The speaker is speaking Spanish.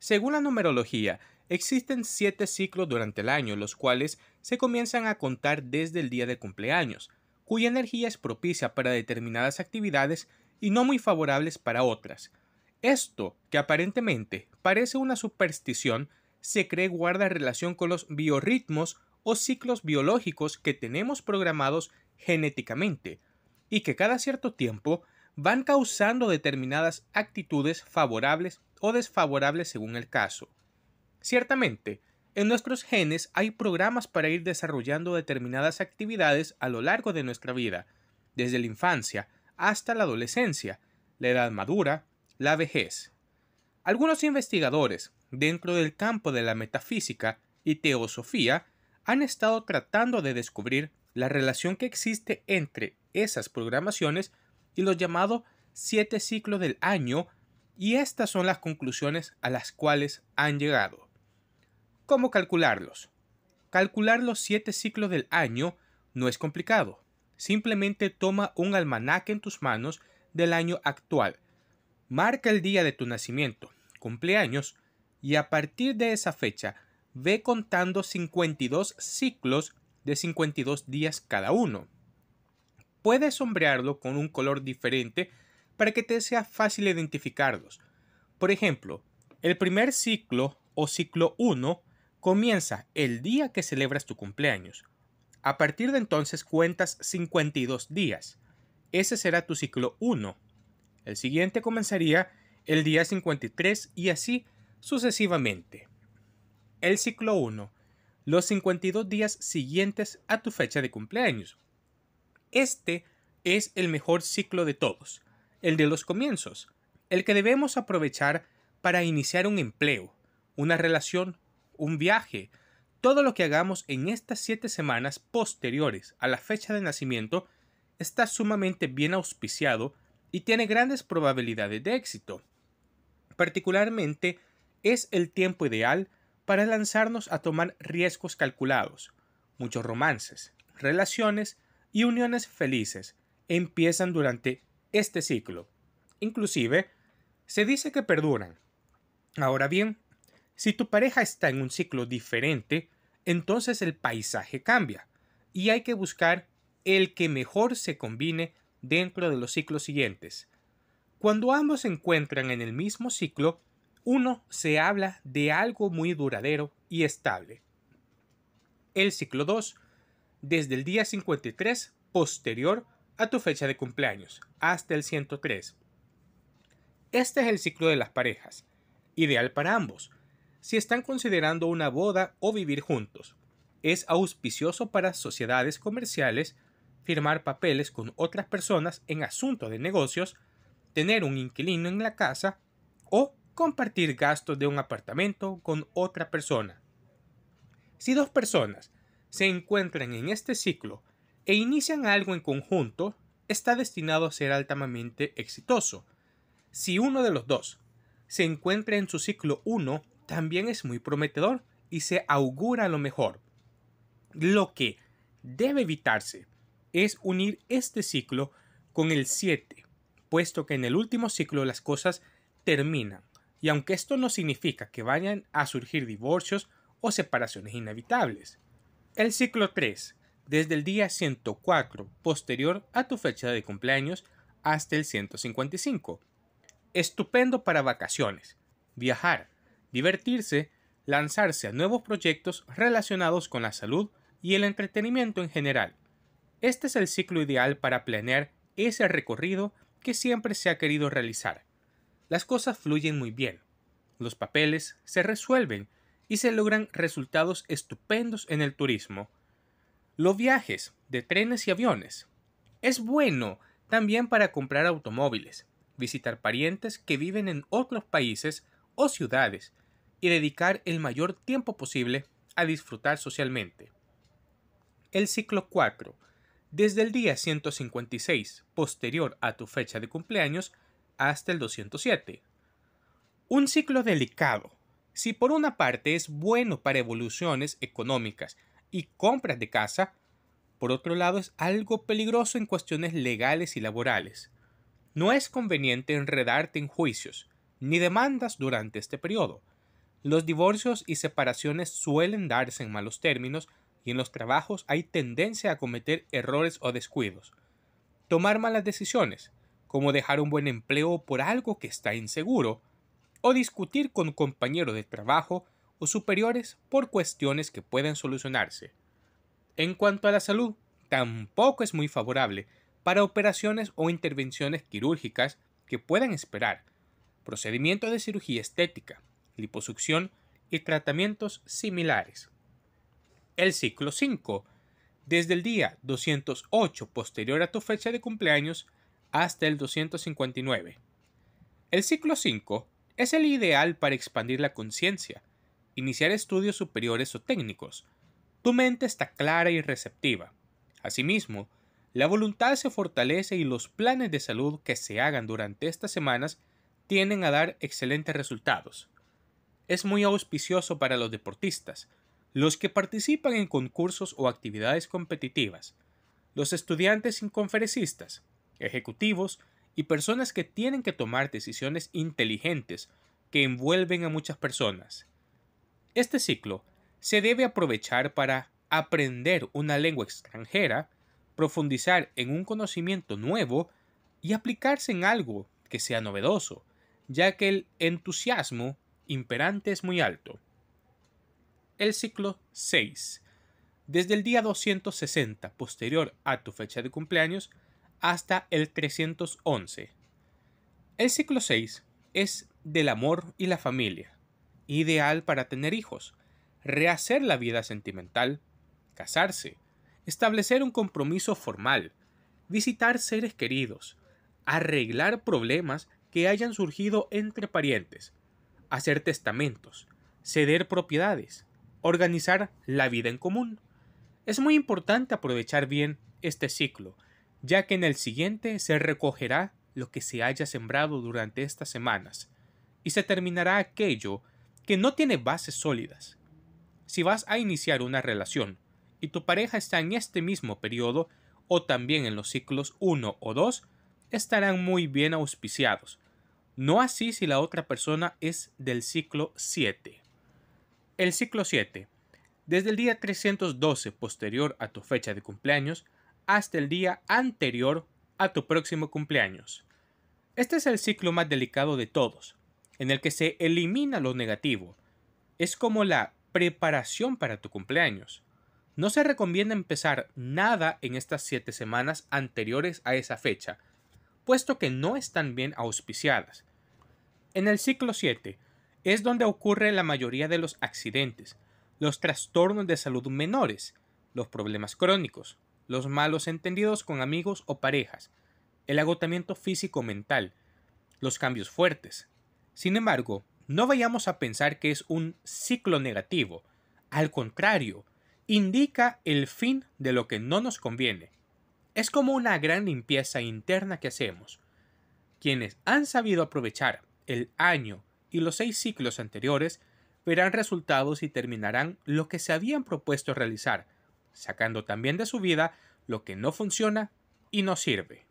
Según la numerología, existen siete ciclos durante el año, los cuales se comienzan a contar desde el día de cumpleaños, cuya energía es propicia para determinadas actividades y no muy favorables para otras. Esto, que aparentemente parece una superstición, se cree guarda relación con los biorritmos o ciclos biológicos que tenemos programados genéticamente y que cada cierto tiempo van causando determinadas actitudes favorables o desfavorables según el caso. Ciertamente, en nuestros genes hay programas para ir desarrollando determinadas actividades a lo largo de nuestra vida, desde la infancia hasta la adolescencia, la edad madura, la vejez. Algunos investigadores, dentro del campo de la metafísica y teosofía han estado tratando de descubrir la relación que existe entre esas programaciones y los llamados siete ciclos del año y estas son las conclusiones a las cuales han llegado. ¿Cómo calcularlos? Calcular los siete ciclos del año no es complicado. Simplemente toma un almanaque en tus manos del año actual. Marca el día de tu nacimiento, cumpleaños y a partir de esa fecha ve contando 52 ciclos de 52 días cada uno. Puedes sombrearlo con un color diferente para que te sea fácil identificarlos. Por ejemplo, el primer ciclo o ciclo 1 comienza el día que celebras tu cumpleaños. A partir de entonces cuentas 52 días. Ese será tu ciclo 1. El siguiente comenzaría el día 53 y así sucesivamente. El ciclo 1. Los 52 días siguientes a tu fecha de cumpleaños. Este es el mejor ciclo de todos, el de los comienzos, el que debemos aprovechar para iniciar un empleo, una relación, un viaje, todo lo que hagamos en estas siete semanas posteriores a la fecha de nacimiento está sumamente bien auspiciado y tiene grandes probabilidades de éxito. Particularmente es el tiempo ideal para lanzarnos a tomar riesgos calculados. Muchos romances, relaciones y uniones felices empiezan durante este ciclo. Inclusive, se dice que perduran. Ahora bien, si tu pareja está en un ciclo diferente, entonces el paisaje cambia y hay que buscar el que mejor se combine dentro de los ciclos siguientes. Cuando ambos se encuentran en el mismo ciclo, uno, se habla de algo muy duradero y estable. El ciclo 2, desde el día 53 posterior a tu fecha de cumpleaños, hasta el 103. Este es el ciclo de las parejas, ideal para ambos. Si están considerando una boda o vivir juntos, es auspicioso para sociedades comerciales firmar papeles con otras personas en asuntos de negocios, tener un inquilino en la casa o compartir gastos de un apartamento con otra persona. Si dos personas se encuentran en este ciclo e inician algo en conjunto, está destinado a ser altamente exitoso. Si uno de los dos se encuentra en su ciclo 1, también es muy prometedor y se augura lo mejor. Lo que debe evitarse es unir este ciclo con el 7, puesto que en el último ciclo las cosas terminan y aunque esto no significa que vayan a surgir divorcios o separaciones inevitables. El ciclo 3, desde el día 104 posterior a tu fecha de cumpleaños hasta el 155. Estupendo para vacaciones, viajar, divertirse, lanzarse a nuevos proyectos relacionados con la salud y el entretenimiento en general. Este es el ciclo ideal para planear ese recorrido que siempre se ha querido realizar las cosas fluyen muy bien, los papeles se resuelven y se logran resultados estupendos en el turismo. Los viajes de trenes y aviones. Es bueno también para comprar automóviles, visitar parientes que viven en otros países o ciudades y dedicar el mayor tiempo posible a disfrutar socialmente. El ciclo 4. Desde el día 156, posterior a tu fecha de cumpleaños, hasta el 207. Un ciclo delicado. Si por una parte es bueno para evoluciones económicas y compras de casa, por otro lado es algo peligroso en cuestiones legales y laborales. No es conveniente enredarte en juicios ni demandas durante este periodo. Los divorcios y separaciones suelen darse en malos términos y en los trabajos hay tendencia a cometer errores o descuidos. Tomar malas decisiones, como dejar un buen empleo por algo que está inseguro, o discutir con compañeros de trabajo o superiores por cuestiones que pueden solucionarse. En cuanto a la salud, tampoco es muy favorable para operaciones o intervenciones quirúrgicas que puedan esperar, procedimientos de cirugía estética, liposucción y tratamientos similares. El ciclo 5. Desde el día 208 posterior a tu fecha de cumpleaños hasta el 259. El ciclo 5 es el ideal para expandir la conciencia, iniciar estudios superiores o técnicos. Tu mente está clara y receptiva. Asimismo, la voluntad se fortalece y los planes de salud que se hagan durante estas semanas tienden a dar excelentes resultados. Es muy auspicioso para los deportistas, los que participan en concursos o actividades competitivas, los estudiantes y conferencistas, ejecutivos y personas que tienen que tomar decisiones inteligentes que envuelven a muchas personas. Este ciclo se debe aprovechar para aprender una lengua extranjera, profundizar en un conocimiento nuevo y aplicarse en algo que sea novedoso, ya que el entusiasmo imperante es muy alto. El ciclo 6. Desde el día 260 posterior a tu fecha de cumpleaños, hasta el 311. El ciclo 6 es del amor y la familia, ideal para tener hijos, rehacer la vida sentimental, casarse, establecer un compromiso formal, visitar seres queridos, arreglar problemas que hayan surgido entre parientes, hacer testamentos, ceder propiedades, organizar la vida en común. Es muy importante aprovechar bien este ciclo ya que en el siguiente se recogerá lo que se haya sembrado durante estas semanas, y se terminará aquello que no tiene bases sólidas. Si vas a iniciar una relación y tu pareja está en este mismo periodo o también en los ciclos 1 o 2, estarán muy bien auspiciados. No así si la otra persona es del ciclo 7. El ciclo 7. Desde el día 312 posterior a tu fecha de cumpleaños hasta el día anterior a tu próximo cumpleaños. Este es el ciclo más delicado de todos, en el que se elimina lo negativo. Es como la preparación para tu cumpleaños. No se recomienda empezar nada en estas 7 semanas anteriores a esa fecha, puesto que no están bien auspiciadas. En el ciclo 7 es donde ocurre la mayoría de los accidentes, los trastornos de salud menores, los problemas crónicos, los malos entendidos con amigos o parejas, el agotamiento físico-mental, los cambios fuertes. Sin embargo, no vayamos a pensar que es un ciclo negativo, al contrario, indica el fin de lo que no nos conviene. Es como una gran limpieza interna que hacemos. Quienes han sabido aprovechar el año y los seis ciclos anteriores verán resultados y terminarán lo que se habían propuesto realizar, sacando también de su vida lo que no funciona y no sirve.